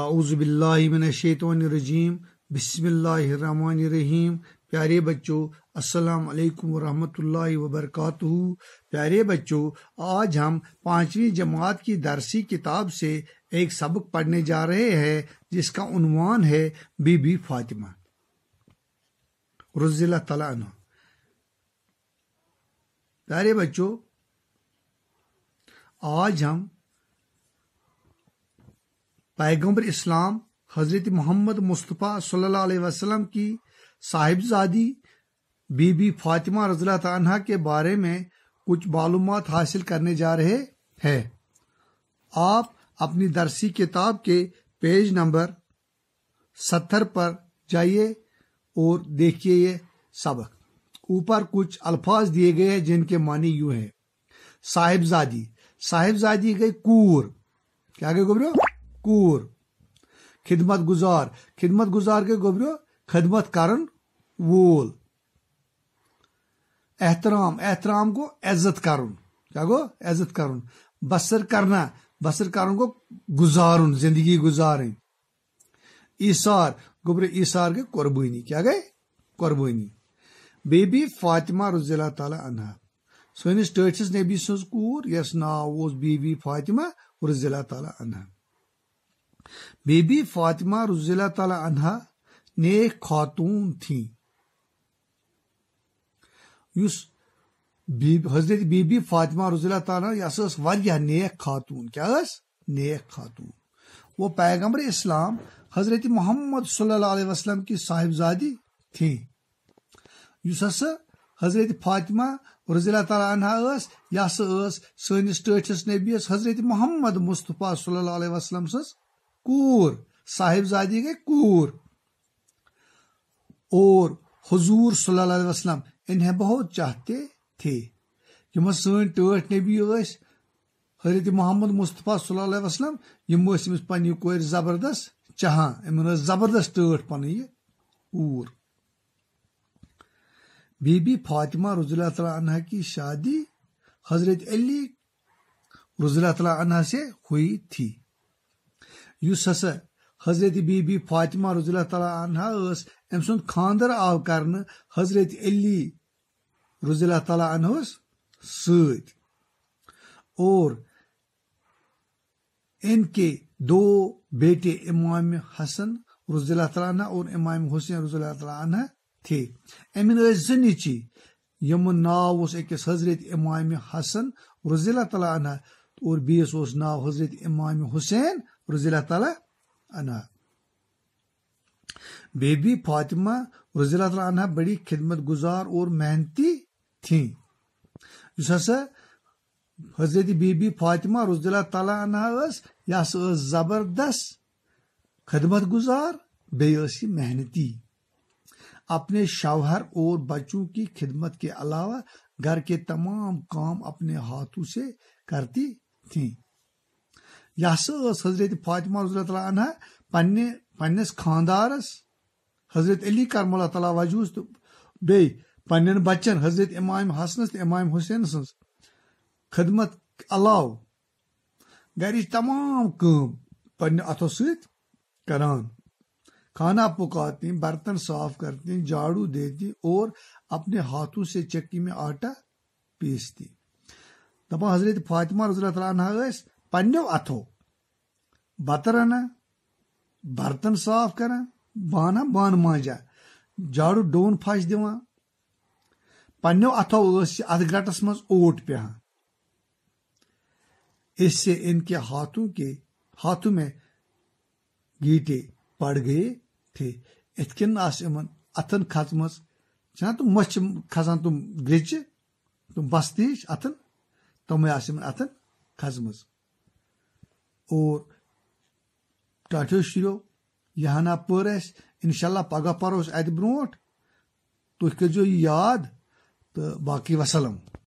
اعوذ باللہ من الشیطان الرجیم بسم اللہ الرحمن الرحیم پیارے بچوں السلام علیکم ورحمۃ اللہ وبرکاتہ پیارے بچوں آج ہم پانچویں جماعت کی درسی کتاب سے ایک سبق پڑھنے جا رہے ہیں جس کا عنوان ہے بی بی فاطمہ رضی اللہ تعالیٰ عنہ پیارے بچوں آج ہم پیغمبر اسلام حضرت محمد مصطفیٰ صلی اللہ علیہ وسلم کی صاحبزادی بی بی فاطمہ رضی اللہ عنہ کے بارے میں کچھ معلومات حاصل کرنے جا رہے ہیں آپ اپنی درسی کتاب کے پیج نمبر ستر پر جائیے اور دیکھیے یہ سبق اوپر کچھ الفاظ دیے گئے ہیں جن کے معنی یوں ہیں صاحبزادی صاحبزادی گئے گبرو خدمت گزار خدمت گزار کے گوبرو خدمت کرن وول احترام احترام کو عزت گو عزت کرن بسر کرنا بسر کرن کو گزارن زندگی گزارن ایسار گوبرو ایسار کے قربانی کیا گئے قربانی بی بی فاطمہ رضی اللہ تعالیٰ انہا ساٹس نبی سن کور یس نا اس بی بی فاطمہ رضی اللہ تعالیٰ عنہ بی بی فاطمہ رضی اللہ تعالی عنہ نیک خاتون تھی حضرت بی بی فاطمہ رضی اللہ تعالیٰ یہ سا نیک خاتون کیا نیک خاتون وہ پیغمبر اسلام حضرت محمد صلی اللہ علیہ وسلم کی صاحبزادی زادی یس ہسا حضرت فاطمہ رضی اللہ تعالیٰ عنہ یس یہ ساس سنس ٹٹھس نبیس حضرت محمد مصطفیٰ صلی اللہ علیہ وسلم سز صاحب ذادی گئی کور اور حضور صلی اللہ علیہ وسلم انہیں بہت چاہتے تھے یم سن ٹھٹ نبی اس حضرت محمد مصطفیٰ صلی اللہ علیہ وسلم یم امس پنہ کور زبردست چاہان امن زبردست ٹھٹ پن یہ بی بی فاطمہ رضی اللہ تعالیٰ عنہ کی شادی حضرت علی رضی اللہ تعالیٰ عنہ سے ہوئی تھی اس ہسا حضرت بی بی فاطمہ رضی اللہ تعالیٰ عنہ ثم ساندر آو کر حضرت علی رضی اللہ تعالیٰ عنہ سور کے دو بیٹے امام حسن رضی اللہ تعالیٰ عنہ اور امام حسین رضی اللہ تعالیٰ عنہ تھے امین ز نچی یہ ناوس حضرت امام حسن رضی اللہ تعالیٰ عنہ اور بیس اس ناو حضرت امام حسین رضی اللہ تعالیٰ عنہ بی بی فاطمہ رضی اللہ تعالیٰ عنہ بڑی خدمت گزار اور محنتی تھیں اس ہسا حضرت بی بی فاطمہ رضی اللہ تعالیٰ عنہ اس یہ ساس زبردست خدمت گزار بیس یہ محنتی اپنے شوہر اور بچوں کی خدمت کے علاوہ گھر کے تمام کام اپنے ہاتھوں سے کرتی تھیں یہ سا حضرت فاطمہ رضی تعالیٰ عنہ پنہ پنس خاندارس حضرت علی کرم اللہ تعالیٰ وجوز تو بچن حضرت امام حسنس تو امام حسین سن خدمت علاوٕ گرِچ تمام کٲم پہ اتو سۭتۍ کران کھانا پکاتی برتن صاف کرتی جاڑو دیتی اور اپنے ہاتھوں سے چکی میں آٹا پیستی دپان حضرت فاطمہ رضی اللہ تعالیٰ عنہ ٲسۍ پنو اتو بتہ برتن صاف کران بانہ بان مانجا جاڑو ڈون پھش دون پہ ات گرٹس من اوٹ اس سے ان کے ہاتھوں کے ہاتھوں میں گیٹے پڑ گئے تھے اتھ آس ان اتن کھما تم مچھ کھسان تم گریچہ تم بستی اتن ان اتن کھم اور ٹاٹھو ہسٹری ہو یہ ہنا پور اہس ان شاء اللہ پگہ پرو اتہ بروٹ تھی کرو یہ یاد تو باقی وسلم